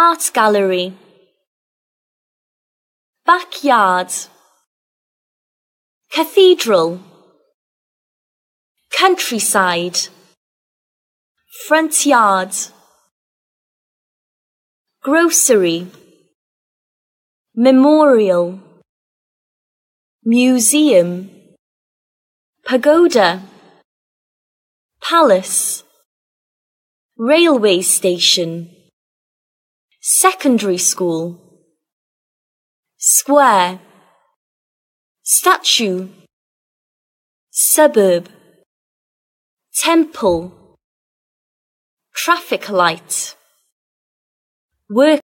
Art gallery. Backyard. Cathedral. Countryside. Front yard. Grocery. Memorial. Museum. Pagoda. Palace. Railway station secondary school square statue suburb temple traffic light work